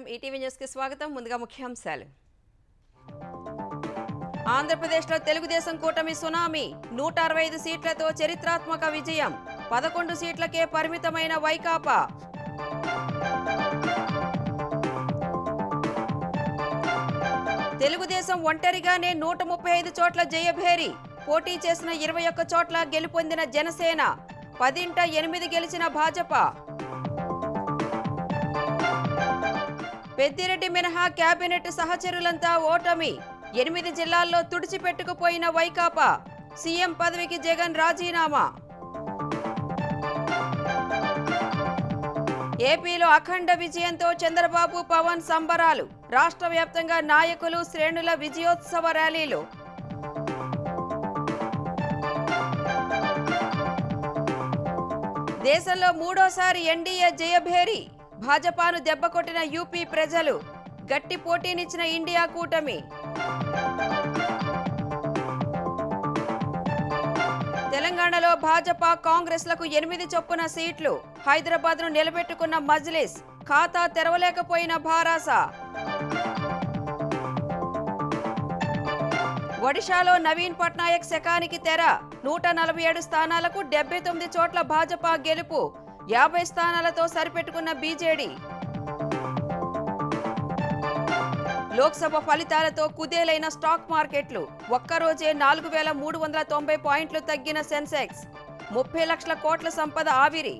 నమస్కారం ఈటీవీ న్యూస్కి స్వాగతం ముందుగా ముఖ్యాంశాలు ఆంధ్రప్రదేశ్లో తెలుగుదేశం కూటమి సునామీ నూట అరవై ఐదు సీట్లతో చరిత్రాత్మక విజయం పదకొండు సీట్లకే పరిమితమైన వైకాపా తెలుగుదేశం ఒంటరిగానే నూట ముప్పై ఐదు చోట్ల జయభేరి పోటీ చేసిన ఇరవై ఒక్క చోట్ల గెలుపొందిన జనసేన పదింట ఎనిమిది గెలిచిన భాజపా పెద్దిరెడ్డి మినహా కేబినెట్ సహచరులంతా ఓటమి ఎనిమిది జిల్లాల్లో తుడిచిపెట్టుకుపోయిన వైకాపా సీఎం పదవికి జగన్ రాజీనామా ఏపీలో అఖండ విజయంతో చంద్రబాబు పవన్ సంబరాలు రాష్ట్ర వ్యాప్తంగా నాయకులు శ్రేణుల విజయోత్సవ ర్యాలీలు దేశంలో మూడోసారి ఎన్డీఏ జయభేరి భాజపాను దెబ్బకొట్టిన యూపీ ప్రజలు గట్టి పోటీనిచ్చిన ఇండియా కూటమి తెలంగాణలో భాజపా కాంగ్రెస్లకు ఎనిమిది చొప్పున సీట్లు హైదరాబాద్ను నిలబెట్టుకున్న మజ్లిస్ ఖాతా తెరవలేకపోయిన భారాస ఒడిషాలో నవీన్ పట్నాయక్ శకానికి తెర నూట నలభై ఏడు స్థానాలకు డెబ్బై తొమ్మిది చోట్ల భాజపా గెలుపు యాభై స్థానాలతో సరిపెట్టుకున్న బీజేడీ లోక్సభ ఫలితాలతో కుదేలైన స్టాక్ మార్కెట్లు ఒక్కరోజే నాలుగు వేల మూడు వందల తొంభై పాయింట్లు తగ్గిన సెన్సెక్స్ ముప్పై లక్షల కోట్ల సంపద ఆవిరి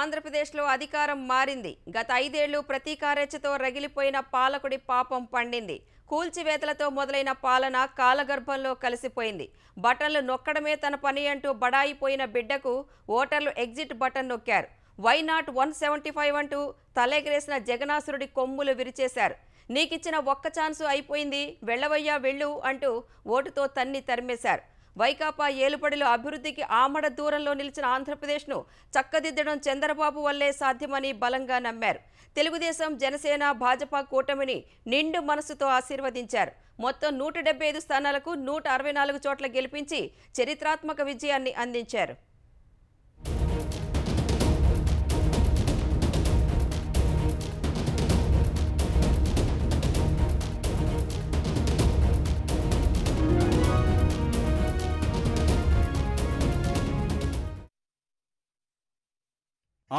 ఆంధ్రప్రదేశ్లో అధికారం మారింది గత ఐదేళ్లు ప్రతీకారెచ్చతో రగిలిపోయిన పాలకుడి పాపం పండింది కూల్చివేతలతో మొదలైన పాలన కాలగర్భంలో కలిసిపోయింది బటన్లు నొక్కడమే తన పని అంటూ బడాయిపోయిన బిడ్డకు ఓటర్లు ఎగ్జిట్ బటన్ నొక్కారు why not one seventy five అంటూ తలెగరేసిన జగనాసురుడి కొమ్ములు విరిచేశారు నీకిచ్చిన ఒక్క ఛాన్సు అయిపోయింది వెళ్ళవయ్యా వెళ్ళు అంటూ ఓటుతో తన్ని తరిమేశారు వైకాపా ఏలుపడిలో అభివృద్ధికి ఆమడ దూరంలో నిలిచిన ఆంధ్రప్రదేశ్ను చక్కదిద్దడం చంద్రబాబు వల్లే సాధ్యమని బలంగా నమ్మారు తెలుగుదేశం జనసేన భాజపా కూటమిని నిండు మనసుతో ఆశీర్వదించారు మొత్తం నూట స్థానాలకు నూట చోట్ల గెలిపించి చరిత్రాత్మక విజయాన్ని అందించారు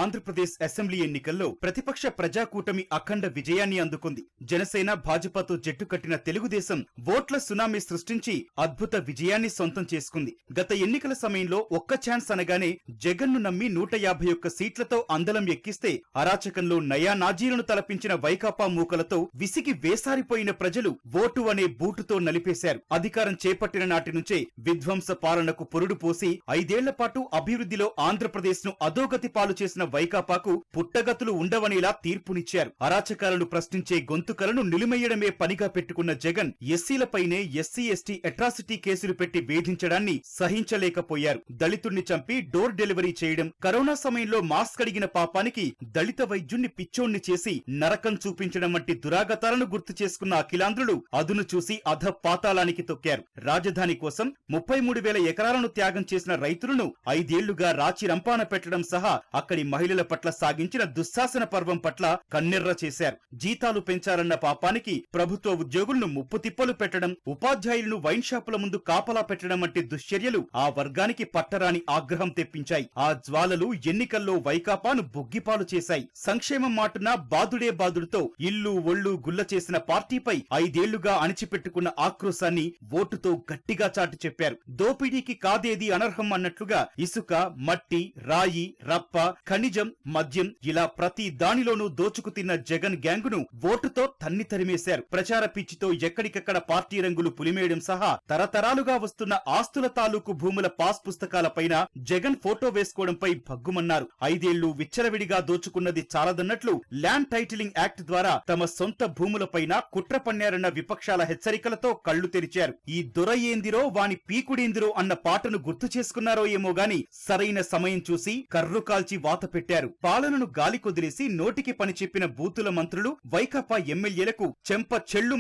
ఆంధ్రప్రదేశ్ అసెంబ్లీ ఎన్నికల్లో ప్రతిపక్ష ప్రజాకూటమి అఖండ విజయాన్ని అందుకుంది జనసేన భాజపాతో జట్టు కట్టిన తెలుగుదేశం ఓట్ల సునామీ సృష్టించి అద్భుత విజయాన్ని సొంతం చేసుకుంది గత ఎన్నికల సమయంలో ఒక్క ఛాన్స్ అనగానే జగన్ను నమ్మి నూట యాభై ఒక్క సీట్లతో అందలం ఎక్కిస్తే అరాచకంలో నయా నాజీలను తలపించిన వైకాపా మూకలతో విసిగి వేసారిపోయిన ప్రజలు ఓటు అనే బూటుతో నలిపేశారు అధికారం చేపట్టిన నాటి నుంచే విధ్వంస పాలనకు పొరుడు పోసి ఐదేళ్ల పాటు అభివృద్ధిలో ఆంధ్రప్రదేశ్ను అధోగతి పాలు చేసిన వైకాపాకు పుట్టగతులు ఉండవనేలా తీర్పునిచ్చారు అరాచకాలను ప్రశ్నించే గొంతుకలను నిలుమయ్యడమే పనిగా పెట్టుకున్న జగన్ ఎస్సీలపైనే ఎస్సీ ఎస్టీ అట్రాసిటీ కేసులు పెట్టి వేధించడాన్ని సహించలేకపోయారు దళితుణ్ణి చంపి డోర్ డెలివరీ చేయడం కరోనా సమయంలో మాస్క్ అడిగిన పాపానికి దళిత వైద్యుణ్ణి పిచ్చోణ్ణి చేసి నరకం చూపించడం వంటి దురాగతాలను గుర్తు చేసుకున్న అఖిలాంధ్రులు అదును చూసి అధ పాతాళానికి తొక్కారు రాజధాని కోసం ముప్పై మూడు వేల ఎకరాలను త్యాగం చేసిన రైతులను ఐదేళ్లుగా రాచి రంపాన పెట్టడం సహా అక్కడి మహిళల పట్ల సాగించిన దుశ్శాసన పర్వం పట్ల కన్నెర్ర చేశారు జీతాలు పెంచారన్న పాపానికి ప్రభుత్వ ఉద్యోగులను ముప్పు తిప్పలు పెట్టడం ఉపాధ్యాయులను వైన్ షాపుల ముందు కాపలా పెట్టడం వంటి దుశ్చర్యలు ఆ వర్గానికి పట్టరాని ఆగ్రహం తెప్పించాయి ఆ జ్వాలలు ఎన్నికల్లో వైకాపాను బొగ్గిపాలు చేశాయి సంక్షేమం మాటున బాదుడే బాదుడితో ఇల్లు ఒళ్ళు గుల్ల చేసిన పార్టీపై ఐదేళ్లుగా అణిచిపెట్టుకున్న ఆక్రోశాన్ని ఓటుతో గట్టిగా చాటు చెప్పారు దోపిడీకి కాదేది అనర్హం అన్నట్లుగా ఇసుక మట్టి రాయి రప్ప ఖనిజం మద్యం ఇలా ప్రతి దానిలోనూ దోచుకు తిన్న జగన్ ను ఓటుతో తన్ని తరిమేశారు ప్రచార పిచ్చితో ఎక్కడికక్కడ పార్టీ రంగులు పులిమేయడం సహా తరతరాలుగా వస్తున్న ఆస్తుల తాలూకు భూముల పాస్ పుస్తకాల జగన్ ఫోటో వేసుకోవడంపై భగ్గుమన్నారు ఐదేళ్లు విచ్చలవిడిగా దోచుకున్నది చాలదన్నట్లు ల్యాండ్ టైటిలింగ్ యాక్ట్ ద్వారా తమ సొంత భూములపైన కుట్ర పన్నారన్న విపక్షాల హెచ్చరికలతో కళ్లు తెరిచారు ఈ దొర ఏందిరో వాని పీకుడేందిరో అన్న పాటను గుర్తు చేసుకున్నారో ఏమో గాని సరైన సమయం చూసి కర్రు కాల్చి వాత పెట్టారు పాలనను కొదిలేసి నోటికి పని చెప్పిన బూతుల మంత్రులు వైకాపా ఎమ్మెల్యేలకు చెంప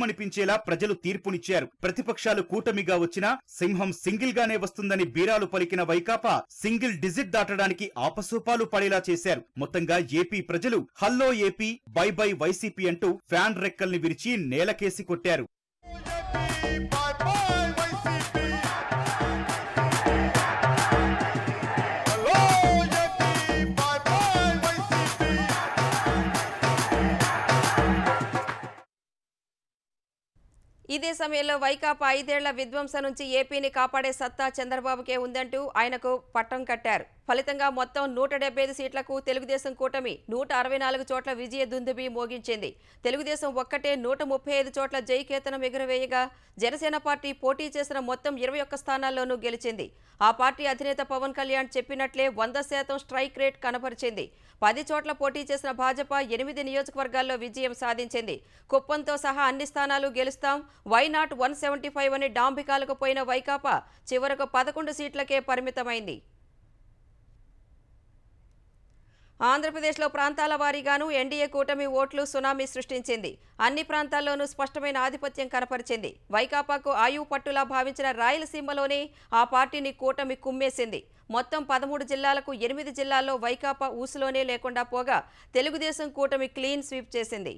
మనిపించేలా ప్రజలు తీర్పునిచ్చారు ప్రతిపక్షాలు కూటమిగా వచ్చినా సింహం సింగిల్ గానే వస్తుందని బీరాలు పలికిన వైకాపా సింగిల్ డిజిట్ దాటడానికి ఆపసూపాలు పడేలా చేశారు మొత్తంగా ఏపీ ప్రజలు hello AP bye bye YCP అంటూ ఫ్యాన్ రెక్కల్ని విరిచి నేలకేసి కొట్టారు ఇదే సమయంలో వైకాపా ఐదేళ్ల విధ్వంస నుంచి ఏపీని కాపాడే సత్తా చంద్రబాబుకే ఉందంటూ ఆయనకు పట్టం కట్టారు ఫలితంగా మొత్తం నూట సీట్లకు తెలుగుదేశం కూటమి నూట అరవై నాలుగు చోట్ల విజయ దుందుబి మోగించింది తెలుగుదేశం ఒక్కటే నూట ముప్పై ఐదు చోట్ల జయకేతనం ఎగురవేయగా జనసేన పార్టీ పోటీ చేసిన మొత్తం ఇరవై ఒక్క స్థానాల్లోనూ గెలిచింది ఆ పార్టీ అధినేత పవన్ కళ్యాణ్ చెప్పినట్లే వంద శాతం స్ట్రైక్ రేట్ కనపరిచింది పది చోట్ల పోటీ చేసిన భాజపా ఎనిమిది నియోజకవర్గాల్లో విజయం సాధించింది కుప్పంతో సహా అన్ని స్థానాలు గెలుస్తాం why not one seventy five అని డాంబికాలకు పోయిన వైకాపా చివరకు పదకొండు సీట్లకే పరిమితమైంది ఆంధ్రప్రదేశ్లో ప్రాంతాల వారీగాను ఎన్డీఏ కూటమి ఓట్లు సునామీ సృష్టించింది అన్ని ప్రాంతాల్లోనూ స్పష్టమైన ఆధిపత్యం కనపరిచింది వైకాపాకు ఆయువు పట్టులా భావించిన రాయలసీమలోనే ఆ పార్టీని కూటమి కుమ్మేసింది మొత్తం పదమూడు జిల్లాలకు ఎనిమిది జిల్లాల్లో వైకాపా ఊసులోనే లేకుండా పోగా తెలుగుదేశం కూటమి క్లీన్ స్వీప్ చేసింది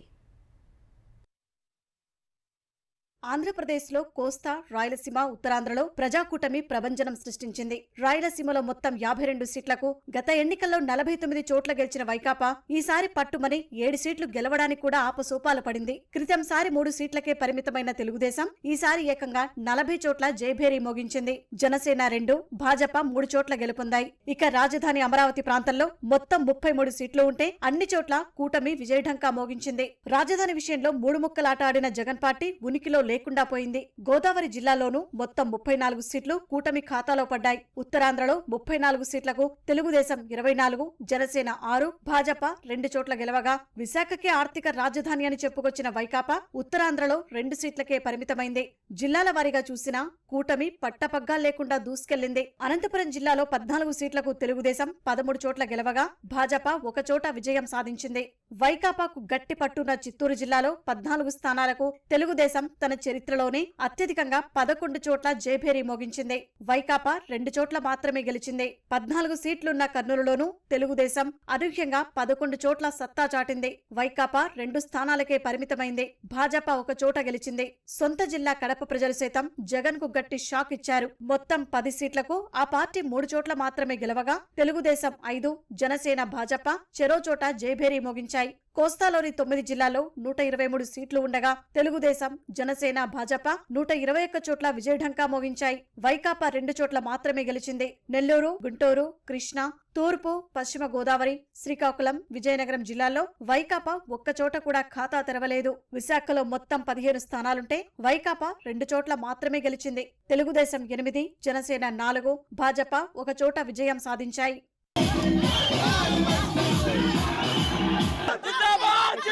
ఆంధ్రప్రదేశ్లో కోస్తా రాయలసీమ ఉత్తరాంధ్రలో ప్రజాకూటమి ప్రభంజనం సృష్టించింది రాయలసీమలో మొత్తం యాభై రెండు సీట్లకు గత ఎన్నికల్లో నలభై తొమ్మిది చోట్ల గెలిచిన వైకాపా ఈసారి పట్టుమని ఏడు సీట్లు గెలవడానికి కూడా ఆపసోపాలు పడింది క్రితంసారి మూడు సీట్లకే పరిమితమైన తెలుగుదేశం ఈసారి ఏకంగా నలభై చోట్ల జయభేరీ మోగించింది జనసేన రెండు భాజపా మూడు చోట్ల గెలుపొందాయి ఇక రాజధాని అమరావతి ప్రాంతంలో మొత్తం ముప్పై మూడు సీట్లు ఉంటే అన్ని చోట్ల కూటమి విజయఢంకా మోగించింది రాజధాని విషయంలో మూడు ముక్కలాట ఆడిన జగన్ పార్టీ ఉనికిలో లేకుండా పోయింది గోదావరి జిల్లాలోనూ మొత్తం ముప్పై నాలుగు సీట్లు కూటమి ఖాతాలో పడ్డాయి ఉత్తరాంధ్రలో ముప్పై నాలుగు సీట్లకు తెలుగుదేశం ఇరవై నాలుగు జనసేన ఆరు భాజపా రెండు చోట్ల గెలవగా విశాఖకే ఆర్థిక రాజధాని అని చెప్పుకొచ్చిన వైకాపా ఉత్తరాంధ్రలో రెండు సీట్లకే పరిమితమైంది జిల్లాల వారీగా చూసినా కూటమి పట్టపగ్గా లేకుండా దూసుకెళ్లింది అనంతపురం జిల్లాలో పద్నాలుగు సీట్లకు తెలుగుదేశం పదమూడు చోట్ల గెలవగా భాజపా ఒకచోట విజయం సాధించింది వైకాపాకు గట్టి పట్టున్న చిత్తూరు జిల్లాలో పద్నాలుగు స్థానాలకు తెలుగుదేశం తన చరిత్రలోనే అత్యధికంగా పదకొండు చోట్ల జేభేరీ మోగించింది వైకాపా రెండు చోట్ల మాత్రమే గెలిచింది పద్నాలుగు సీట్లున్న కర్నూలులోనూ తెలుగుదేశం అనూహ్యంగా పదకొండు చోట్ల సత్తా చాటింది వైకాపా రెండు స్థానాలకే పరిమితమైంది భాజపా ఒక చోట గెలిచింది సొంత జిల్లా కడప ప్రజలు సైతం జగన్ కు గట్టి షాక్ ఇచ్చారు మొత్తం పది సీట్లకు ఆ పార్టీ మూడు చోట్ల మాత్రమే గెలవగా తెలుగుదేశం ఐదు జనసేన భాజపా చెరో చోట జయభేరీ మోగించాయి కోస్తాలోని తొమ్మిది జిల్లాల్లో నూట ఇరవై మూడు సీట్లు ఉండగా తెలుగుదేశం జనసేన భాజపా నూట ఇరవై ఒక్క చోట్ల విజయఢంకా మోగించాయి వైకాపా రెండు చోట్ల మాత్రమే గెలిచింది నెల్లూరు గుంటూరు కృష్ణా తూర్పు పశ్చిమ గోదావరి శ్రీకాకుళం విజయనగరం జిల్లాల్లో వైకాపా ఒక్కచోట కూడా ఖాతా తెరవలేదు విశాఖలో మొత్తం పదిహేను స్థానాలుంటే వైకాపా రెండు చోట్ల మాత్రమే గెలిచింది తెలుగుదేశం ఎనిమిది జనసేన నాలుగు భాజపా ఒక చోట విజయం సాధించాయి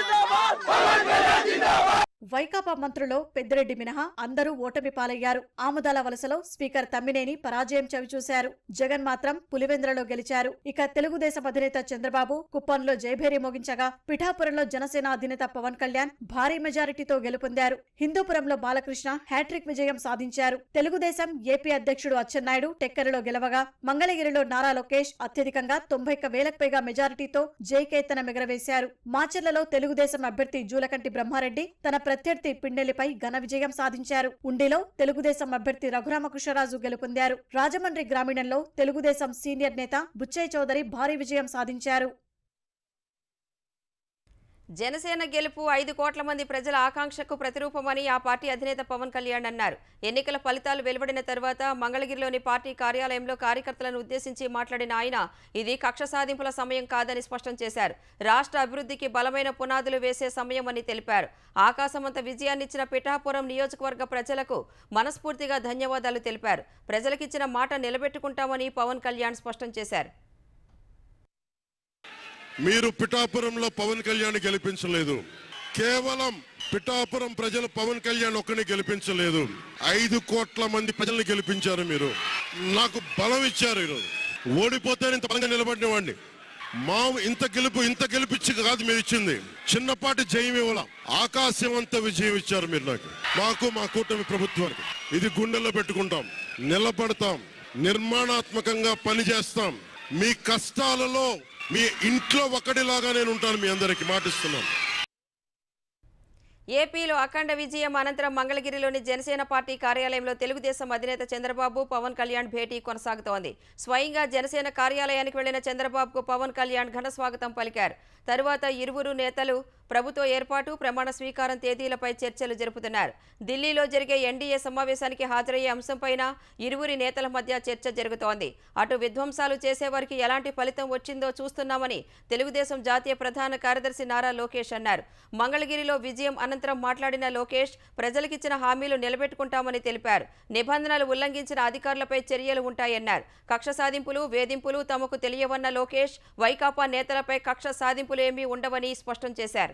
जिंदाबाद भारत माता जिंदाबाद వైకాపా మంత్రులు పెద్దిరెడ్డి మినహా అందరూ ఓటమి పాలయ్యారు ఆముదాల వలసలో స్పీకర్ తమ్మినేని పరాజయం చవిచూశారు జగన్ మాత్రం పులివెందులలో గెలిచారు ఇక తెలుగుదేశం అధినేత చంద్రబాబు కుప్పంలో జయభేరి మోగించగా పిఠాపురంలో జనసేన అధినేత పవన్ కళ్యాణ్ భారీ మెజారిటీతో గెలుపొందారు హిందూపురంలో బాలకృష్ణ హ్యాట్రిక్ విజయం సాధించారు తెలుగుదేశం ఏపీ అధ్యక్షుడు అచ్చెన్నాయుడు టెక్కరిలో గెలవగా మంగళగిరిలో నారా లోకేష్ అత్యధికంగా తొంభై వేలకు పైగా మెజారిటీతో జయకేతన మిగరవేశారు మాచర్లలో తెలుగుదేశం అభ్యర్థి జూలకంటి బ్రహ్మారెడ్డి తన ప్రత్యర్థి పిండెలిపై ఘన విజయం సాధించారు ఉండిలో తెలుగుదేశం అభ్యర్థి రఘురామకృష్ణరాజు గెలుపొందారు రాజమండ్రి గ్రామీణంలో తెలుగుదేశం సీనియర్ నేత బుచ్చయ్య చౌదరి భారీ విజయం సాధించారు జనసేన గెలుపు ఐదు కోట్ల మంది ప్రజల ఆకాంక్షకు ప్రతిరూపమని ఆ పార్టీ అధినేత పవన్ కళ్యాణ్ అన్నారు ఎన్నికల ఫలితాలు వెలువడిన తర్వాత మంగళగిరిలోని పార్టీ కార్యాలయంలో కార్యకర్తలను ఉద్దేశించి మాట్లాడిన ఆయన ఇది కక్ష సాధింపుల సమయం కాదని స్పష్టం చేశారు రాష్ట్ర అభివృద్ధికి బలమైన పునాదులు వేసే సమయం అని తెలిపారు ఆకాశమంత విజయాన్నిచ్చిన పిఠాపురం నియోజకవర్గ ప్రజలకు మనస్ఫూర్తిగా ధన్యవాదాలు తెలిపారు ప్రజలకిచ్చిన మాట నిలబెట్టుకుంటామని పవన్ కళ్యాణ్ స్పష్టం చేశారు మీరు పిఠాపురంలో పవన్ కళ్యాణ్ గెలిపించలేదు కేవలం పిఠాపురం ప్రజలు పవన్ కళ్యాణ్ ఒక్కని గెలిపించలేదు ఐదు కోట్ల మంది ప్రజల్ని గెలిపించారు మీరు నాకు బలం ఇచ్చారు ఈరోజు ఓడిపోతే ఇంత బలంగా నిలబడిన వాడిని మా ఇంత గెలుపు ఇంత గెలిపించి కాదు మీరు ఇచ్చింది చిన్నపాటి జయం ఇవ్వాల ఆకాశం అంత విజయం ఇచ్చారు మీరు నాకు మాకు మా కూటమి ప్రభుత్వానికి ఇది గుండెల్లో పెట్టుకుంటాం నిలబడతాం నిర్మాణాత్మకంగా పనిచేస్తాం మీ కష్టాలలో మీ ఇంట్లో ఒకటిలాగా నేను ఉంటాను మీ అందరికి మాటిస్తున్నాను ఏపీలో అఖండ విజయం అనంతరం మంగళగిరిలోని జనసేన పార్టీ కార్యాలయంలో తెలుగుదేశం అధినేత చంద్రబాబు పవన్ కళ్యాణ్ భేటీ కొనసాగుతోంది స్వయంగా జనసేన కార్యాలయానికి వెళ్లిన చంద్రబాబుకు పవన్ కళ్యాణ్ ఘన స్వాగతం పలికారు తరువాత ఇరువురు నేతలు ప్రభుత్వ ఏర్పాటు ప్రమాణ స్వీకారం తేదీలపై చర్చలు జరుపుతున్నారు ఢిల్లీలో జరిగే ఎన్డీఏ సమావేశానికి హాజరయ్యే అంశంపైన ఇరువురి నేతల మధ్య చర్చ జరుగుతోంది అటు విధ్వంసాలు చేసేవారికి ఎలాంటి ఫలితం వచ్చిందో చూస్తున్నామని తెలుగుదేశం జాతీయ ప్రధాన కార్యదర్శి నారా లోకేష్ అన్నారు మంగళగిరిలో విజయం అనంతరం మాట్లాడిన లోకేష్ ప్రజలకిచ్చిన హామీలు నిలబెట్టుకుంటామని తెలిపారు నిబంధనలు ఉల్లంఘించిన అధికారులపై చర్యలు ఉంటాయన్నారు కక్ష సాధింపులు వేధింపులు తమకు తెలియవన్న లోకేష్ వైకాపా నేతలపై కక్ష సాధింపులు ఏమీ ఉండవని స్పష్టం చేశారు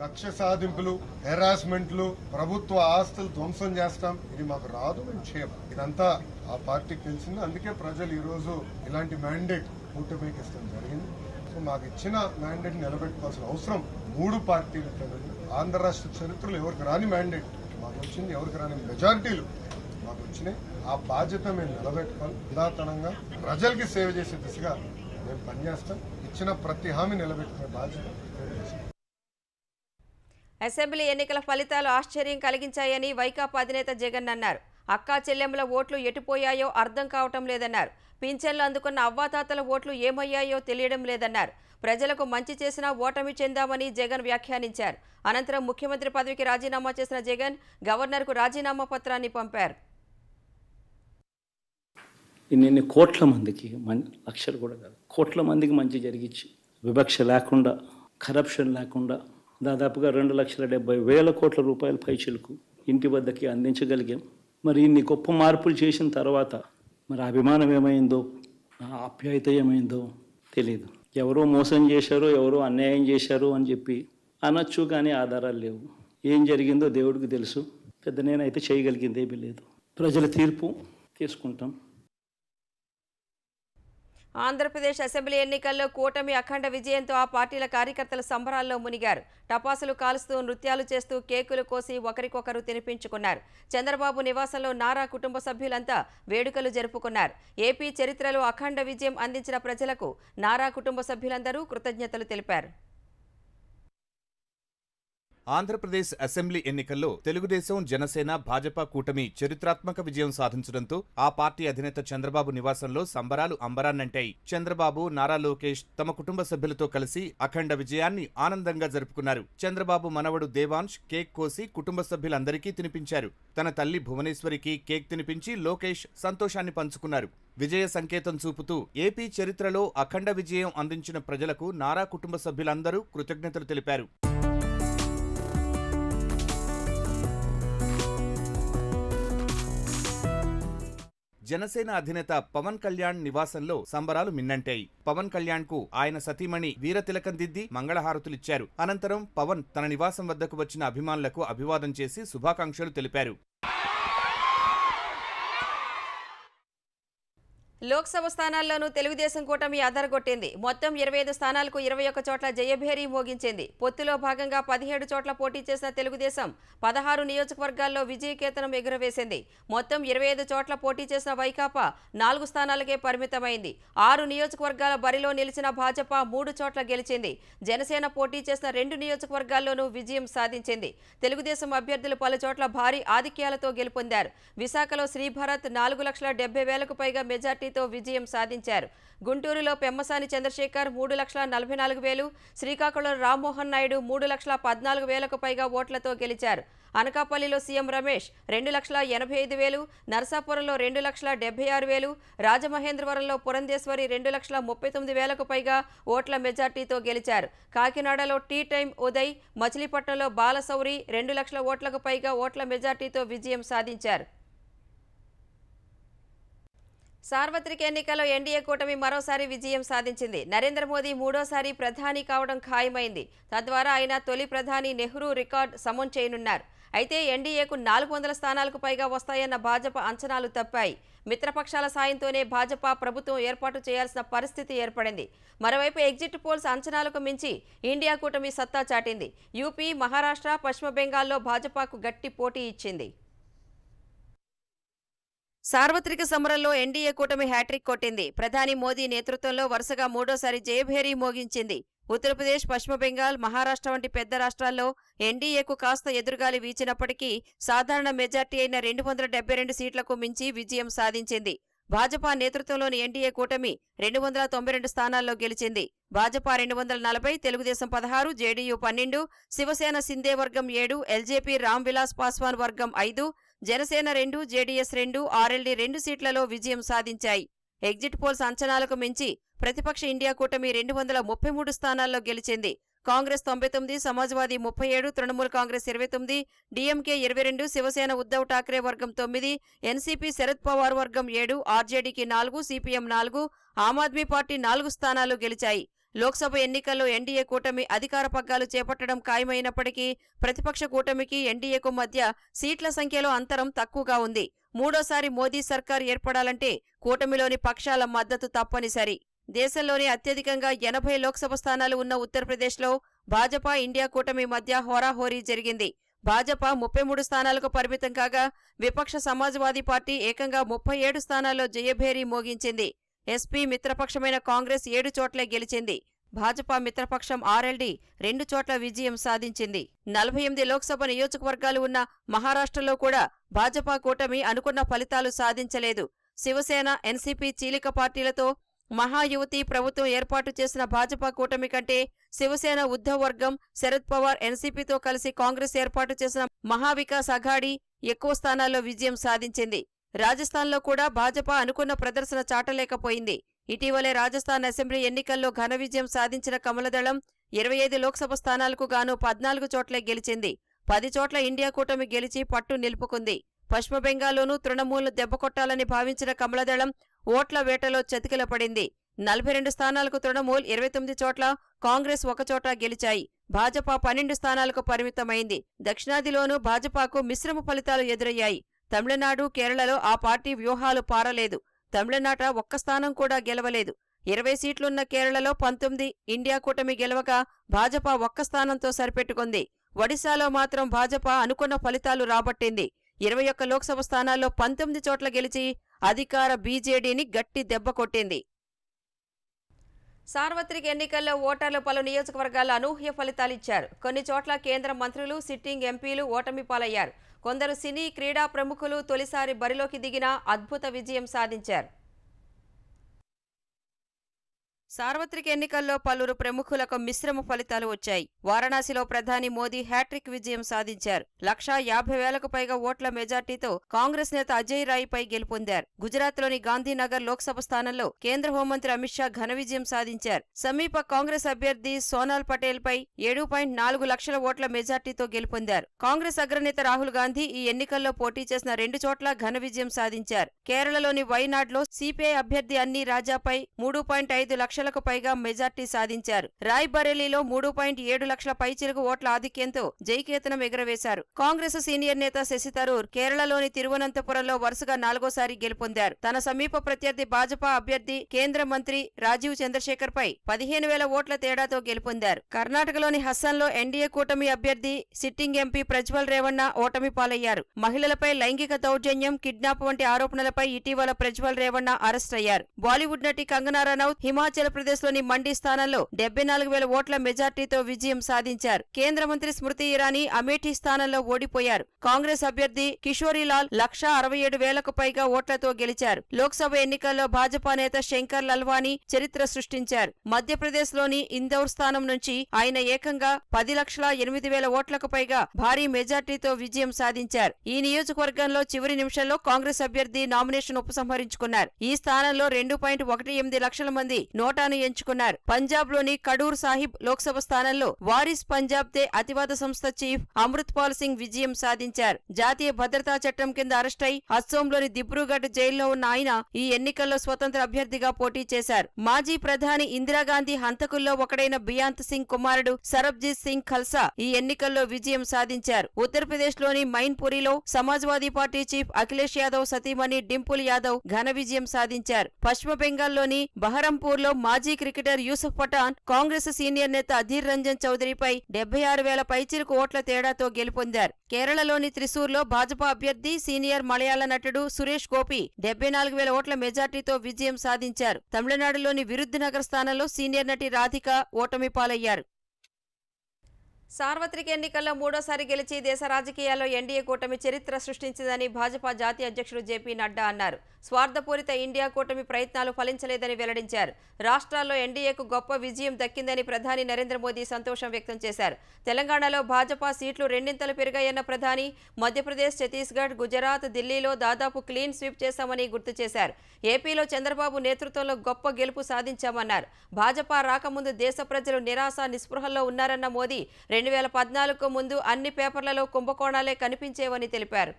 కక్ష సాధింపులు హెరాస్మెంట్లు ప్రభుత్వ ఆస్తులు ధ్వంసం చేస్తాం ఇది మాకు రాదు మేము చేయం ఇదంతా ఆ పార్టీకి తెలిసింది అందుకే ప్రజలు ఈరోజు ఇలాంటి మ్యాండేట్ కూటమికి జరిగింది సో మాకు ఇచ్చిన మ్యాండేట్ నిలబెట్టుకోవాల్సిన అవసరం మూడు పార్టీలు ఆంధ్ర రాష్ట్ర చరిత్రలో ఎవరికి రాని మ్యాండేట్ మాకు వచ్చింది ఎవరికి రాని మెజార్టీలు మాకు వచ్చినాయి ఆ బాధ్యత మేము నిలబెట్టుకోవాలి ఉదాహరణంగా ప్రజలకి సేవ చేసే దిశగా మేము పనిచేస్తాం ఇచ్చిన ప్రతి హామీ నిలబెట్టుకునే బాధ్యత అసెంబ్లీ ఎన్నికల ఫలితాలు ఆశ్చర్యం కలిగించాయని వైకాపా అధినేత జగన్ అన్నారు అక్కా చెల్లెముల ఓట్లు ఎటుపోయాయో అర్థం కావటం లేదన్నారు పింఛన్లు అందుకున్న అవ్వాతాతల ఓట్లు ఏమయ్యాయో తెలియడం లేదన్నారు ప్రజలకు మంచి చేసినా ఓటమి చెందామని జగన్ వ్యాఖ్యానించారు అనంతరం ముఖ్యమంత్రి పదవికి రాజీనామా చేసిన జగన్ గవర్నర్కు రాజీనామా పత్రాన్ని పంపారు ఇన్ని కోట్ల మందికి లక్షలు కూడా కాదు కోట్ల మందికి మంచి జరిగించి వివక్ష లేకుండా కరప్షన్ లేకుండా దాదాపుగా రెండు లక్షల డెబ్బై వేల కోట్ల రూపాయల పైచలకు ఇంటి వద్దకి అందించగలిగాం మరి ఇన్ని గొప్ప మార్పులు చేసిన తర్వాత మరి అభిమానం ఏమైందో ఆప్యాయత ఏమైందో తెలియదు ఎవరో మోసం చేశారో ఎవరో అన్యాయం చేశారో అని చెప్పి అనొచ్చు కానీ ఆధారాలు లేవు ఏం జరిగిందో దేవుడికి తెలుసు పెద్ద నేనైతే చేయగలిగింది ఏమీ లేదు ప్రజల తీర్పు తీసుకుంటాం ఆంధ్రప్రదేశ్ అసెంబ్లీ ఎన్నికల్లో కూటమి అఖండ విజయంతో ఆ పార్టీల కార్యకర్తలు సంబరాల్లో మునిగారు టపాసులు కాలుస్తూ నృత్యాలు చేస్తూ కేకులు కోసి ఒకరికొకరు తినిపించుకున్నారు చంద్రబాబు నివాసంలో నారా కుటుంబ సభ్యులంతా వేడుకలు జరుపుకున్నారు ఏపీ చరిత్రలో అఖండ విజయం అందించిన ప్రజలకు నారా కుటుంబ సభ్యులందరూ కృతజ్ఞతలు తెలిపారు ఆంధ్రప్రదేశ్ అసెంబ్లీ ఎన్నికల్లో తెలుగుదేశం జనసేన భాజపా కూటమి చరిత్రాత్మక విజయం సాధించడంతో ఆ పార్టీ అధినేత చంద్రబాబు నివాసంలో సంబరాలు అంబరాన్నంటాయి చంద్రబాబు నారా లోకేష్ తమ కుటుంబ సభ్యులతో కలిసి అఖండ విజయాన్ని ఆనందంగా జరుపుకున్నారు చంద్రబాబు మనవడు దేవాంశ్ కేక్ కోసి కుటుంబ సభ్యులందరికీ తినిపించారు తన తల్లి భువనేశ్వరికి కేక్ తినిపించి లోకేష్ సంతోషాన్ని పంచుకున్నారు విజయ సంకేతం చూపుతూ ఏపీ చరిత్రలో అఖండ విజయం అందించిన ప్రజలకు నారా కుటుంబ సభ్యులందరూ కృతజ్ఞతలు తెలిపారు జనసేన అధినేత పవన్ కళ్యాణ్ నివాసంలో సంబరాలు మిన్నంటాయి పవన్ కళ్యాణ్ కు ఆయన సతీమణి వీరతిలకం దిద్ది మంగళహారతులిచ్చారు అనంతరం పవన్ తన నివాసం వద్దకు వచ్చిన అభిమానులకు అభివాదం చేసి శుభాకాంక్షలు తెలిపారు లోక్సభ స్థానాల్లోనూ తెలుగుదేశం కూటమి అదరగొట్టింది మొత్తం ఇరవై ఐదు స్థానాలకు ఇరవై ఒక్క చోట్ల జయభేరి మోగించింది పొత్తులో భాగంగా పదిహేడు చోట్ల పోటీ చేసిన తెలుగుదేశం పదహారు నియోజకవర్గాల్లో విజయకేతనం ఎగురవేసింది మొత్తం ఇరవై ఐదు చోట్ల పోటీ చేసిన వైకాపా నాలుగు స్థానాలకే పరిమితమైంది ఆరు నియోజకవర్గాల బరిలో నిలిచిన భాజపా మూడు చోట్ల గెలిచింది జనసేన పోటీ చేసిన రెండు నియోజకవర్గాల్లోనూ విజయం సాధించింది తెలుగుదేశం అభ్యర్థులు పలు చోట్ల భారీ ఆధిక్యాలతో గెలుపొందారు విశాఖలో శ్రీభరత్ నాలుగు లక్షల డెబ్బై వేలకు పైగా మెజార్టీ పార్టీతో విజయం సాధించారు గుంటూరులో పెమ్మసాని చంద్రశేఖర్ మూడు లక్షల నలభై నాలుగు వేలు శ్రీకాకుళం రామ్మోహన్ నాయుడు మూడు లక్షల పద్నాలుగు వేలకు పైగా ఓట్లతో గెలిచారు అనకాపల్లిలో సీఎం రమేష్ రెండు లక్షల ఎనభై ఐదు వేలు నర్సాపురంలో రెండు లక్షల డెబ్బై ఆరు వేలు రాజమహేంద్రవరంలో పురంధేశ్వరి రెండు లక్షల ముప్పై తొమ్మిది వేలకు పైగా ఓట్ల మెజార్టీతో గెలిచారు కాకినాడలో టీ టైం ఉదయ్ మచిలీపట్నంలో బాలసౌరి రెండు లక్షల ఓట్లకు పైగా ఓట్ల మెజార్టీతో విజయం సాధించారు సార్వత్రిక ఎన్నికల్లో ఎన్డీఏ కూటమి మరోసారి విజయం సాధించింది నరేంద్ర మోదీ మూడోసారి ప్రధాని కావడం ఖాయమైంది తద్వారా ఆయన తొలి ప్రధాని నెహ్రూ రికార్డ్ సమం చేయనున్నారు అయితే ఎన్డీఏకు నాలుగు వందల స్థానాలకు పైగా వస్తాయన్న భాజపా అంచనాలు తప్పాయి మిత్రపక్షాల సాయంతోనే భాజపా ప్రభుత్వం ఏర్పాటు చేయాల్సిన పరిస్థితి ఏర్పడింది మరోవైపు ఎగ్జిట్ పోల్స్ అంచనాలకు మించి ఇండియా కూటమి సత్తా చాటింది యూపీ మహారాష్ట్ర పశ్చిమ బెంగాల్లో భాజపాకు గట్టి పోటీ ఇచ్చింది సార్వత్రిక సమరంలో ఎన్డీఏ కూటమి హ్యాట్రిక్ కొట్టింది ప్రధాని మోదీ నేతృత్వంలో వరుసగా మూడోసారి జయభేరీ మోగించింది ఉత్తరప్రదేశ్ పశ్చిమ బెంగాల్ మహారాష్ట్ర వంటి పెద్ద రాష్ట్రాల్లో ఎన్డీఏకు కాస్త ఎదురుగాలి వీచినప్పటికీ సాధారణ మెజార్టీ అయిన రెండు వందల డెబ్బై రెండు సీట్లకు మించి విజయం సాధించింది భాజపా నేతృత్వంలోని ఎన్డీఏ కూటమి రెండు వందల తొంభై రెండు స్థానాల్లో గెలిచింది భాజపా రెండు వందల నలభై తెలుగుదేశం పదహారు జేడీయూ పన్నెండు శివసేన సిందే వర్గం ఏడు ఎల్జేపీ విలాస్ పాస్వాన్ వర్గం ఐదు జనసేన రెండు జేడీఎస్ రెండు ఆర్ఎల్డీ రెండు సీట్లలో విజయం సాధించాయి ఎగ్జిట్ పోల్స్ అంచనాలకు మించి ప్రతిపక్ష ఇండియా కూటమి రెండు వందల ముప్పై మూడు స్థానాల్లో గెలిచింది కాంగ్రెస్ తొంభై తొమ్మిది సమాజ్వాదీ ముప్పై ఏడు తృణమూల్ కాంగ్రెస్ ఇరవై తొమ్మిది డిఎంకే ఇరవై రెండు శివసేన ఉద్దవ్ ఠాక్రే వర్గం తొమ్మిది ఎన్సీపీ శరద్ పవార్ వర్గం ఏడు ఆర్జేడీకి నాలుగు సిపిఎం నాలుగు ఆమ్ ఆద్మీ పార్టీ నాలుగు స్థానాలు గెలిచాయి లోక్సభ ఎన్నికల్లో ఎన్డీఏ కూటమి అధికార పగ్గాలు చేపట్టడం ఖాయమైనప్పటికీ ప్రతిపక్ష కూటమికి ఎన్డీఏకు మధ్య సీట్ల సంఖ్యలో అంతరం తక్కువగా ఉంది మూడోసారి మోదీ సర్కార్ ఏర్పడాలంటే కూటమిలోని పక్షాల మద్దతు తప్పనిసరి దేశంలోనే అత్యధికంగా ఎనభై లోక్సభ స్థానాలు ఉన్న ఉత్తరప్రదేశ్లో భాజపా ఇండియా కూటమి మధ్య హోరాహోరీ జరిగింది భాజపా ముప్పై మూడు స్థానాలకు పరిమితం కాగా విపక్ష సమాజ్వాదీ పార్టీ ఏకంగా ముప్పై ఏడు స్థానాల్లో జయభేరీ మోగించింది ఎస్పీ మిత్రపక్షమైన కాంగ్రెస్ ఏడు చోట్లే గెలిచింది భాజపా మిత్రపక్షం ఆర్ఎల్డీ రెండు చోట్ల విజయం సాధించింది నలభై ఎనిమిది లోక్సభ నియోజకవర్గాలు ఉన్న మహారాష్ట్రలో కూడా భాజపా కూటమి అనుకున్న ఫలితాలు సాధించలేదు శివసేన ఎన్సీపీ చీలిక పార్టీలతో మహాయువతి ప్రభుత్వం ఏర్పాటు చేసిన భాజపా కూటమి కంటే శివసేన ఉద్ధవ్ వర్గం శరద్ పవార్ ఎన్సీపీతో కలిసి కాంగ్రెస్ ఏర్పాటు చేసిన మహావికాస్ అఘాడీ ఎక్కువ స్థానాల్లో విజయం సాధించింది రాజస్థాన్లో కూడా భాజపా అనుకున్న ప్రదర్శన చాటలేకపోయింది ఇటీవలే రాజస్థాన్ అసెంబ్లీ ఎన్నికల్లో ఘన విజయం సాధించిన కమలదళం ఇరవై ఐదు లోక్సభ స్థానాలకు గాను పద్నాలుగు చోట్లే గెలిచింది పది చోట్ల ఇండియా కూటమి గెలిచి పట్టు నిలుపుకుంది పశ్చిమ బెంగాల్లోనూ దెబ్బకొట్టాలని భావించిన కమలదళం ఓట్ల వేటలో చతికిలపడింది నలభై రెండు స్థానాలకు తృణమూల్ ఇరవై తొమ్మిది చోట్ల కాంగ్రెస్ ఒకచోట గెలిచాయి భాజపా పన్నెండు స్థానాలకు పరిమితమైంది దక్షిణాదిలోనూ భాజపాకు మిశ్రమ ఫలితాలు ఎదురయ్యాయి తమిళనాడు కేరళలో ఆ పార్టీ వ్యూహాలు పారలేదు తమిళనాట ఒక్క స్థానం కూడా గెలవలేదు ఇరవై సీట్లున్న కేరళలో పంతొమ్మిది ఇండియా కూటమి గెలవగా భాజపా ఒక్క స్థానంతో సరిపెట్టుకుంది ఒడిశాలో మాత్రం భాజపా అనుకున్న ఫలితాలు రాబట్టింది ఇరవై ఒక్క లోక్సభ స్థానాల్లో పంతొమ్మిది చోట్ల గెలిచి అధికార బీజేడీని గట్టి దెబ్బ కొట్టింది సార్వత్రిక ఎన్నికల్లో ఓటర్లు పలు నియోజకవర్గాల్లో అనూహ్య ఫలితాలిచ్చారు కొన్ని చోట్ల కేంద్ర మంత్రులు సిట్టింగ్ ఎంపీలు ఓటమి పాలయ్యారు కొందరు సినీ క్రీడా ప్రముఖులు తొలిసారి బరిలోకి దిగిన అద్భుత విజయం సాధించారు సార్వత్రిక ఎన్నికల్లో పలువురు ప్రముఖులకు మిశ్రమ ఫలితాలు వచ్చాయి వారణాసిలో ప్రధాని మోదీ హ్యాట్రిక్ విజయం సాధించారు లక్షా యాభై వేలకు పైగా ఓట్ల మెజార్టీతో కాంగ్రెస్ నేత అజయ్ రాయ్పై గెలుపొందారు గుజరాత్లోని గాంధీనగర్ లోక్సభ స్థానంలో కేంద్ర హోంమంత్రి అమిత్ షా ఘన విజయం సాధించారు సమీప కాంగ్రెస్ అభ్యర్థి సోనాల్ పటేల్ పై ఏడు పాయింట్ నాలుగు లక్షల ఓట్ల మెజార్టీతో గెలుపొందారు కాంగ్రెస్ అగ్రనేత రాహుల్ గాంధీ ఈ ఎన్నికల్లో పోటీ చేసిన రెండు చోట్ల ఘన విజయం సాధించారు కేరళలోని వైనాడ్లో సిపిఐ అభ్యర్థి అన్ని రాజాపై మూడు పాయింట్ ఐదు లక్షల లక్షలకు పైగా మెజార్టీ సాధించారు రాయ్బరేలీలో మూడు పాయింట్ ఏడు లక్షల పైచిలకు ఓట్ల ఆధిక్యంతో జైకేతనం ఎగురవేశారు కాంగ్రెస్ సీనియర్ నేత శశి తరూర్ కేరళలోని తిరువనంతపురంలో వరుసగా నాలుగోసారి గెలుపొందారు తన సమీప ప్రత్యర్థి భాజపా అభ్యర్థి కేంద్ర మంత్రి రాజీవ్ చంద్రశేఖర్ పై పదిహేను వేల ఓట్ల తేడాతో గెలుపొందారు కర్ణాటకలోని హస్సన్లో ఎన్డీఏ కూటమి అభ్యర్థి సిట్టింగ్ ఎంపీ ప్రజ్వల్ రేవణ్ణ ఓటమి పాలయ్యారు మహిళలపై లైంగిక దౌర్జన్యం కిడ్నాప్ వంటి ఆరోపణలపై ఇటీవల ప్రజ్వల్ రేవణ్ణ అయ్యారు బాలీవుడ్ నటి కంగనా రనౌత్ హిమాచల్ ఆంధ్రప్రదేశ్లోని మండి స్థానంలో డెబ్బై నాలుగు వేల ఓట్ల మెజార్టీతో విజయం సాధించారు కేంద్ర మంత్రి స్మృతి ఇరానీ అమేఠీ స్థానంలో ఓడిపోయారు కాంగ్రెస్ అభ్యర్థి కిషోరీలాల్ లక్ష అరవై ఏడు వేలకు పైగా ఓట్లతో గెలిచారు లోక్సభ ఎన్నికల్లో భాజపా నేత శంకర్ లల్వానీ చరిత్ర సృష్టించారు మధ్యప్రదేశ్లోని ఇందౌర్ స్థానం నుంచి ఆయన ఏకంగా పది లక్షల ఎనిమిది వేల ఓట్లకు పైగా భారీ మెజార్టీతో విజయం సాధించారు ఈ నియోజకవర్గంలో చివరి నిమిషంలో కాంగ్రెస్ అభ్యర్థి నామినేషన్ ఉపసంహరించుకున్నారు ఈ స్థానంలో రెండు పాయింట్ ఒకటి ఎనిమిది లక్షల మంది నూట కోటాను ఎంచుకున్నారు పంజాబ్ లోని కడూర్ సాహిబ్ లోక్సభ స్థానంలో వారిస్ పంజాబ్ దే అతివాద సంస్థ చీఫ్ అమృత్పాల్ సింగ్ విజయం సాధించారు జాతీయ భద్రతా చట్టం కింద అరెస్ట్ అయి అస్సోంలోని దిబ్రూగఢ్ జైల్లో ఉన్న ఆయన ఈ ఎన్నికల్లో స్వతంత్ర అభ్యర్థిగా పోటీ చేశారు మాజీ ప్రధాని ఇందిరాగాంధీ హంతకుల్లో ఒకడైన బియాంత్ సింగ్ కుమారుడు సరబ్జీత్ సింగ్ ఖల్సా ఈ ఎన్నికల్లో విజయం సాధించారు ఉత్తరప్రదేశ్ లోని మైన్పురిలో సమాజ్వాదీ పార్టీ చీఫ్ అఖిలేష్ యాదవ్ సతీమణి డింపుల్ యాదవ్ ఘన విజయం సాధించారు పశ్చిమ బెంగాల్లోని బహరంపూర్లో మాజీ క్రికెటర్ యూసఫ్ పఠాన్ కాంగ్రెస్ సీనియర్ నేత అధీర్ రంజన్ చౌదరిపై డెబ్బై ఆరు వేల పైచిరుకు ఓట్ల తేడాతో గెలుపొందారు కేరళలోని త్రిశూర్లో భాజపా అభ్యర్థి సీనియర్ మలయాళ నటుడు సురేష్ గోపి డెబ్బై నాలుగు వేల ఓట్ల మెజార్టీతో విజయం సాధించారు తమిళనాడులోని విరుద్ధనగర్ స్థానంలో సీనియర్ నటి రాధిక ఓటమి పాలయ్యారు సార్వత్రిక ఎన్నికల్లో మూడోసారి గెలిచి దేశ రాజకీయాల్లో ఎన్డీఏ కూటమి చరిత్ర సృష్టించిందని భాజపా జాతీయ అధ్యక్షుడు జేపీ నడ్డా అన్నారు స్వార్థపూరిత ఇండియా కూటమి ప్రయత్నాలు ఫలించలేదని వెల్లడించారు రాష్ట్రాల్లో ఎన్డీఏకు గొప్ప విజయం దక్కిందని ప్రధాని నరేంద్ర మోదీ సంతోషం వ్యక్తం చేశారు తెలంగాణలో భాజపా సీట్లు రెండింతలు పెరిగాయన్న ప్రధాని మధ్యప్రదేశ్ ఛత్తీస్గఢ్ గుజరాత్ ఢిల్లీలో దాదాపు క్లీన్ స్వీప్ చేశామని గుర్తు చేశారు ఏపీలో చంద్రబాబు నేతృత్వంలో గొప్ప గెలుపు సాధించామన్నారు భాజపా రాకముందు దేశ ప్రజలు నిరాశ నిస్పృహల్లో ఉన్నారన్న మోదీ రెండు వేల పద్నాలుగుకు ముందు అన్ని పేపర్లలో కుంభకోణాలే కనిపించేవని తెలిపారు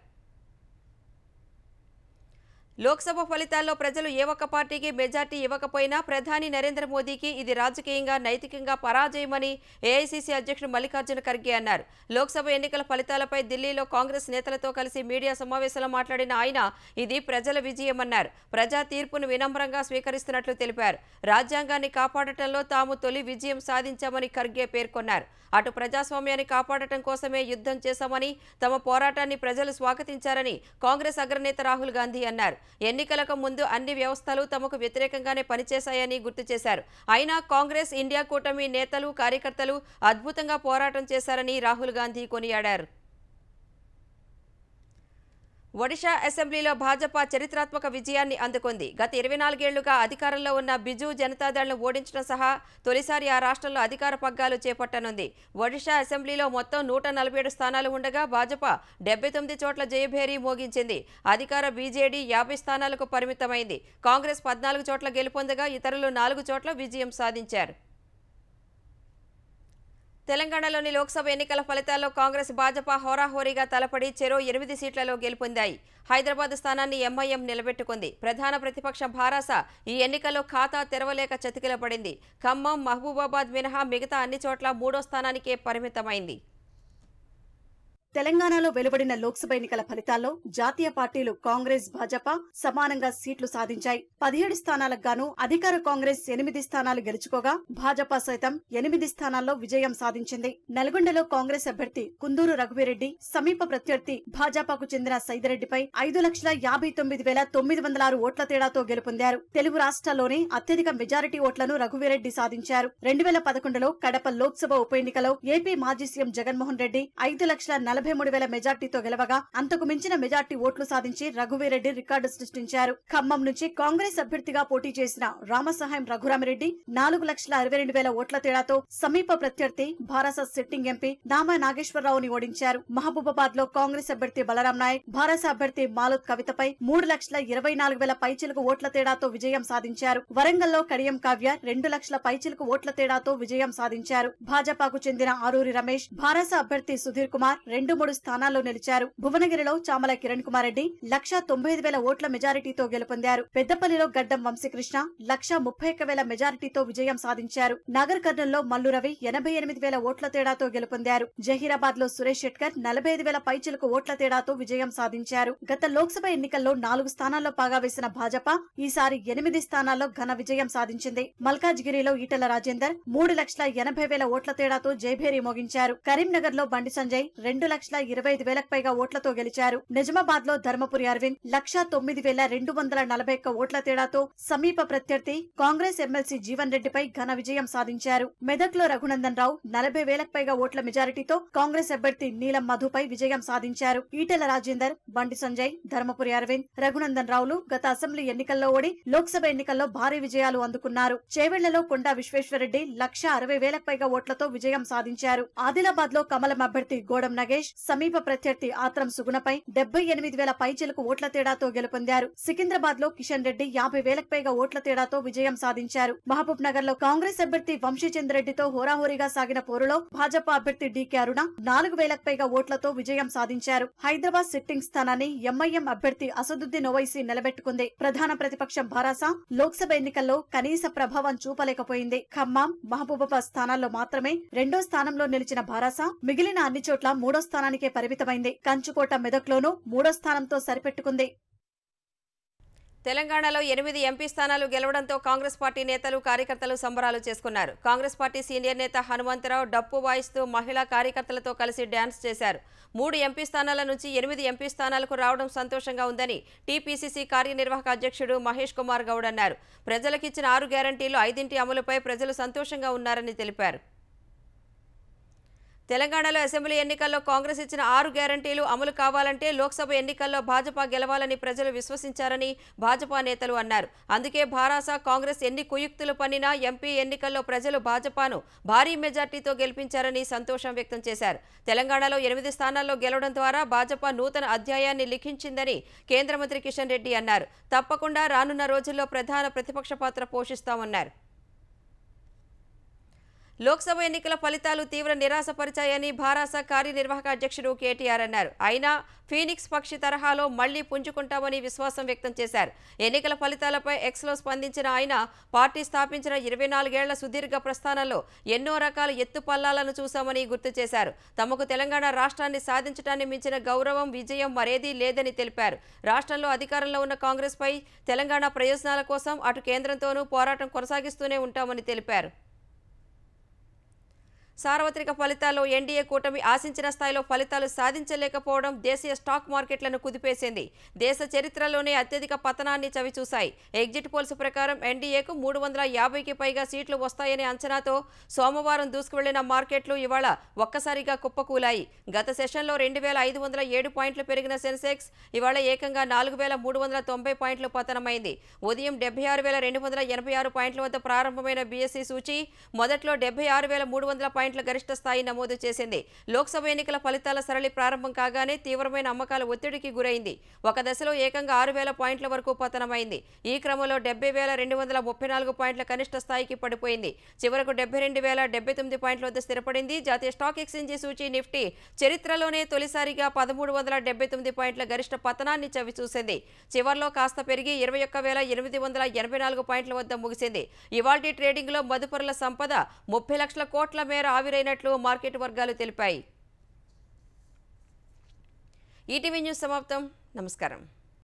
లోక్సభ ఫలితాల్లో ప్రజలు ఏ ఒక్క పార్టీకి మెజార్టీ ఇవ్వకపోయినా ప్రధాని నరేంద్ర మోదీకి ఇది రాజకీయంగా నైతికంగా పరాజయమని ఏఐసీసీ అధ్యక్షుడు మల్లికార్జున ఖర్గే అన్నారు లోక్సభ ఎన్నికల ఫలితాలపై ఢిల్లీలో కాంగ్రెస్ నేతలతో కలిసి మీడియా సమావేశంలో మాట్లాడిన ఆయన ఇది ప్రజల విజయమన్నారు ప్రజా తీర్పును వినమ్రంగా స్వీకరిస్తున్నట్లు తెలిపారు రాజ్యాంగాన్ని కాపాడటంలో తాము తొలి విజయం సాధించామని ఖర్గే పేర్కొన్నారు అటు ప్రజాస్వామ్యాన్ని కాపాడటం కోసమే యుద్ధం చేశామని తమ పోరాటాన్ని ప్రజలు స్వాగతించారని కాంగ్రెస్ అగ్రనేత రాహుల్ గాంధీ అన్నారు ఎన్నికలకు ముందు అన్ని వ్యవస్థలు తమకు వ్యతిరేకంగానే పనిచేశాయని గుర్తు చేశారు అయినా కాంగ్రెస్ ఇండియా కూటమి నేతలు కార్యకర్తలు అద్భుతంగా పోరాటం చేశారని రాహుల్ గాంధీ కొనియాడారు ఒడిషా అసెంబ్లీలో భాజపా చరిత్రాత్మక విజయాన్ని అందుకుంది గత ఇరవై నాలుగేళ్లుగా అధికారంలో ఉన్న బిజు జనతాదళ్ను ఓడించడం సహా తొలిసారి ఆ రాష్ట్రంలో అధికార పగ్గాలు చేపట్టనుంది ఒడిషా అసెంబ్లీలో మొత్తం నూట నలభై ఏడు స్థానాలు ఉండగా భాజపా డెబ్బై తొమ్మిది చోట్ల జయభేరి మోగించింది అధికార బీజేడీ యాభై స్థానాలకు పరిమితమైంది కాంగ్రెస్ పద్నాలుగు చోట్ల గెలుపొందగా ఇతరులు నాలుగు చోట్ల విజయం సాధించారు తెలంగాణలోని లోక్సభ ఎన్నికల ఫలితాల్లో కాంగ్రెస్ భాజపా హోరాహోరీగా తలపడి చెరో ఎనిమిది సీట్లలో గెలుపొందాయి హైదరాబాద్ స్థానాన్ని ఎంఐఎం నిలబెట్టుకుంది ప్రధాన ప్రతిపక్ష భారాస ఈ ఎన్నికల్లో ఖాతా తెరవలేక చతికిలపడింది ఖమ్మం మహబూబాబాద్ మినహా మిగతా అన్ని చోట్ల మూడో స్థానానికే పరిమితమైంది తెలంగాణలో వెలువడిన లోక్సభ ఎన్నికల ఫలితాల్లో జాతీయ పార్టీలు కాంగ్రెస్ భాజపా సమానంగా సీట్లు సాధించాయి పదిహేడు స్థానాలకు గాను అధికార కాంగ్రెస్ ఎనిమిది స్థానాలు గెలుచుకోగా భాజపా సైతం ఎనిమిది స్థానాల్లో విజయం సాధించింది నల్గొండలో కాంగ్రెస్ అభ్యర్థి కుందూరు రఘువీరెడ్డి సమీప ప్రత్యర్థి భాజపాకు చెందిన సైదిరెడ్డిపై ఐదు లక్షల యాభై తొమ్మిది వేల తొమ్మిది వందల ఆరు ఓట్ల తేడాతో గెలుపొందారు తెలుగు రాష్ట్రాల్లోనే అత్యధిక మెజారిటీ ఓట్లను రఘువీరెడ్డి సాధించారు రెండు వేల పదకొండులో కడప లోక్సభ ఉప ఎన్నికలో ఏపీ మాజీ సీఎం జగన్మోహన్ రెడ్డి ఐదు లక్షల నలభై మూడు వేల మెజార్టీతో గెలవగా అంతకు మించిన మెజార్టీ ఓట్లు సాధించి రఘువీరెడ్డి రికార్డు సృష్టించారు ఖమ్మం నుంచి కాంగ్రెస్ అభ్యర్థిగా పోటీ చేసిన రామసహాయం రఘురామరెడ్డి నాలుగు లక్షల అరవై రెండు వేల ఓట్ల తేడాతో సమీప ప్రత్యర్థి భారస సిట్టింగ్ ఎంపీ నామా నాగేశ్వరరావుని ఓడించారు మహబూబాబాద్ లో కాంగ్రెస్ అభ్యర్థి బలరాం నాయక్ భారస అభ్యర్థి మాలోత్ కవితపై మూడు లక్షల ఇరవై నాలుగు వేల పైచిలకు ఓట్ల తేడాతో విజయం సాధించారు వరంగల్లో కడియం కావ్య రెండు లక్షల పైచిలకు ఓట్ల తేడాతో విజయం సాధించారు భాజపాకు చెందిన ఆరూరి రమేష్ భారస అభ్యర్థి సుధీర్ కుమార్ రెండు రెండు మూడు స్థానాల్లో నిలిచారు భువనగిరిలో చామల కిరణ్ కుమార్ రెడ్డి లక్ష తొంభై ఐదు వేల ఓట్ల మెజారిటీతో గెలుపొందారు పెద్దపల్లిలో గడ్డం వంశీకృష్ణ లక్ష ముప్పై వేల మెజారిటీతో విజయం సాధించారు నగర్ కర్నూల్లో మల్లు రవి ఎనభై ఎనిమిది వేల ఓట్ల తేడాతో గెలుపొందారు జహీరాబాద్ లో సురేష్ షెట్కర్ నలభై ఐదు వేల ఓట్ల తేడాతో విజయం సాధించారు గత లోక్సభ ఎన్నికల్లో నాలుగు స్థానాల్లో పాగా వేసిన భాజపా ఈసారి ఎనిమిది స్థానాల్లో ఘన విజయం సాధించింది మల్కాజ్గిరిలో ఈటల రాజేందర్ మూడు లక్షల ఎనభై వేల ఓట్ల తేడాతో జయభేరి మోగించారు కరీంనగర్ లో బండి సంజయ్ రెండు లక్షల ఇరవై ఐదు వేలకు పైగా ఓట్లతో గెలిచారు నిజామాబాద్ లో ధర్మపురి అరవింద్ లక్షా తొమ్మిది వేల రెండు వందల నలభై ఒక్క ఓట్ల తేడాతో సమీప ప్రత్యర్థి కాంగ్రెస్ ఎమ్మెల్సీ జీవన్ రెడ్డిపై ఘన విజయం సాధించారు మెదక్ లో రఘునందన్ రావు నలభై వేలకు పైగా ఓట్ల మెజారిటీతో కాంగ్రెస్ అభ్యర్థి నీలం మధుపై విజయం సాధించారు ఈటెల రాజేందర్ బండి సంజయ్ ధర్మపురి అరవింద్ రఘునందన్ రావులు గత అసెంబ్లీ ఎన్నికల్లో ఓడి లోక్సభ ఎన్నికల్లో భారీ విజయాలు అందుకున్నారు చేవెళ్లలో కొండా విశ్వేశ్వరరెడ్డి లక్ష అరవై వేలకు పైగా ఓట్లతో విజయం సాధించారు ఆదిలాబాద్ లో కమలం అభ్యర్థి గోడం నగేష్ మహేష్ సమీప ప్రత్యర్థి ఆత్రం సుగుణపై డెబ్బై ఎనిమిది వేల పైచలకు ఓట్ల తేడాతో గెలుపొందారు సికింద్రాబాద్ లో కిషన్ రెడ్డి యాభై వేలకు పైగా ఓట్ల తేడాతో విజయం సాధించారు మహబూబ్ నగర్ లో కాంగ్రెస్ అభ్యర్థి రెడ్డితో హోరాహోరీగా సాగిన పోరులో భాజపా అభ్యర్థి డీకే అరుణ నాలుగు వేలకు పైగా ఓట్లతో విజయం సాధించారు హైదరాబాద్ సిట్టింగ్ స్థానాన్ని ఎంఐఎం అభ్యర్థి అసదుద్దీన్ ఓవైసీ నిలబెట్టుకుంది ప్రధాన ప్రతిపక్షం భారాసా లోక్సభ ఎన్నికల్లో కనీస ప్రభావం చూపలేకపోయింది ఖమ్మం మహబూబాబాద్ స్థానాల్లో మాత్రమే రెండో స్థానంలో నిలిచిన భారాస మిగిలిన అన్ని చోట్ల మూడో స్థానం స్థానానికే పరిమితమైంది కంచుకోట మెదక్లోనూ మూడో స్థానంతో సరిపెట్టుకుంది తెలంగాణలో ఎనిమిది ఎంపీ స్థానాలు గెలవడంతో కాంగ్రెస్ పార్టీ నేతలు కార్యకర్తలు సంబరాలు చేసుకున్నారు కాంగ్రెస్ పార్టీ సీనియర్ నేత హనుమంతరావు డప్పు వాయిస్తూ మహిళా కార్యకర్తలతో కలిసి డ్యాన్స్ చేశారు మూడు ఎంపీ స్థానాల నుంచి ఎనిమిది ఎంపీ స్థానాలకు రావడం సంతోషంగా ఉందని టీపీసీసీ కార్యనిర్వాహక అధ్యక్షుడు మహేష్ కుమార్ గౌడ్ అన్నారు ప్రజలకిచ్చిన ఆరు గ్యారంటీలు ఐదింటి అమలుపై ప్రజలు సంతోషంగా ఉన్నారని తెలిపారు తెలంగాణలో అసెంబ్లీ ఎన్నికల్లో కాంగ్రెస్ ఇచ్చిన ఆరు గ్యారంటీలు అమలు కావాలంటే లోక్సభ ఎన్నికల్లో భాజపా గెలవాలని ప్రజలు విశ్వసించారని భాజపా నేతలు అన్నారు అందుకే భారాస కాంగ్రెస్ ఎన్ని కుయుక్తులు పన్నినా ఎంపీ ఎన్నికల్లో ప్రజలు భాజపాను భారీ మెజార్టీతో గెలిపించారని సంతోషం వ్యక్తం చేశారు తెలంగాణలో ఎనిమిది స్థానాల్లో గెలవడం ద్వారా భాజపా నూతన అధ్యాయాన్ని లిఖించిందని కేంద్ర మంత్రి కిషన్ రెడ్డి అన్నారు తప్పకుండా రానున్న రోజుల్లో ప్రధాన ప్రతిపక్ష పాత్ర పోషిస్తామన్నారు లోక్సభ ఎన్నికల ఫలితాలు తీవ్ర నిరాశపరిచాయని భారాస కార్యనిర్వాహక అధ్యక్షుడు కేటీఆర్ అన్నారు అయినా ఫీనిక్స్ పక్షి తరహాలో మళ్లీ పుంజుకుంటామని విశ్వాసం వ్యక్తం చేశారు ఎన్నికల ఫలితాలపై ఎక్స్లో స్పందించిన ఆయన పార్టీ స్థాపించిన ఇరవై నాలుగేళ్ల సుదీర్ఘ ప్రస్థానంలో ఎన్నో రకాల ఎత్తుపల్లాలను చూశామని గుర్తు చేశారు తమకు తెలంగాణ రాష్ట్రాన్ని సాధించడాన్ని మించిన గౌరవం విజయం మరేదీ లేదని తెలిపారు రాష్ట్రంలో అధికారంలో ఉన్న కాంగ్రెస్పై తెలంగాణ ప్రయోజనాల కోసం అటు కేంద్రంతోనూ పోరాటం కొనసాగిస్తూనే ఉంటామని తెలిపారు సార్వత్రిక ఫలితాల్లో ఎన్డీఏ కూటమి ఆశించిన స్థాయిలో ఫలితాలు సాధించలేకపోవడం దేశీయ స్టాక్ మార్కెట్లను కుదిపేసింది దేశ చరిత్రలోనే అత్యధిక పతనాన్ని చవిచూశాయి ఎగ్జిట్ పోల్స్ ప్రకారం ఎన్డీఏకు మూడు వందల యాభైకి పైగా సీట్లు వస్తాయనే అంచనాతో సోమవారం దూసుకువెళ్లిన మార్కెట్లు ఇవాళ ఒక్కసారిగా కుప్పకూలాయి గత సెషన్లో రెండు వేల ఐదు వందల ఏడు పాయింట్లు పెరిగిన సెన్సెక్స్ ఇవాళ ఏకంగా నాలుగు వేల మూడు వందల తొంభై పాయింట్లు పతనమైంది ఉదయం డెబ్బై ఆరు వేల రెండు వందల ఎనభై ఆరు పాయింట్ల వద్ద ప్రారంభమైన బీఎస్సీ సూచి మొదట్లో డెబ్బై ఆరు వేల మూడు వందల పాయింట్ పాయింట్ల గరిష్ట స్థాయి నమోదు చేసింది లోక్సభ ఎన్నికల ఫలితాల సరళి ప్రారంభం కాగానే తీవ్రమైన అమ్మకాల ఒత్తిడికి గురైంది ఒక దశలో ఏకంగా ఆరు వేల పాయింట్ల వరకు పతనమైంది ఈ క్రమంలో డెబ్బై పాయింట్ల కనిష్ట స్థాయికి పడిపోయింది చివరకు డెబ్బై రెండు వేల డెబ్బై తొమ్మిది పాయింట్ల వద్ద స్థిరపడింది జాతీయ స్టాక్ ఎక్స్చేంజ్ సూచీ నిఫ్టీ చరిత్రలోనే తొలిసారిగా పదమూడు వందల తొమ్మిది పాయింట్ల గరిష్ట పతనాన్ని చవిచూసింది చివర్లో కాస్త పెరిగి ఇరవై ఒక్క వేల ఎనిమిది వందల ఎనభై నాలుగు పాయింట్ల వద్ద ముగిసింది ఇవాల్టి ట్రేడింగ్ లో మదుపరుల సంపద ముప్పై లక్షల కోట్ల మేర ఆవిరైనట్లు మార్కెట్ వర్గాలు తెలిపాయి ఈటీవీ న్యూస్ సమాప్తం నమస్కారం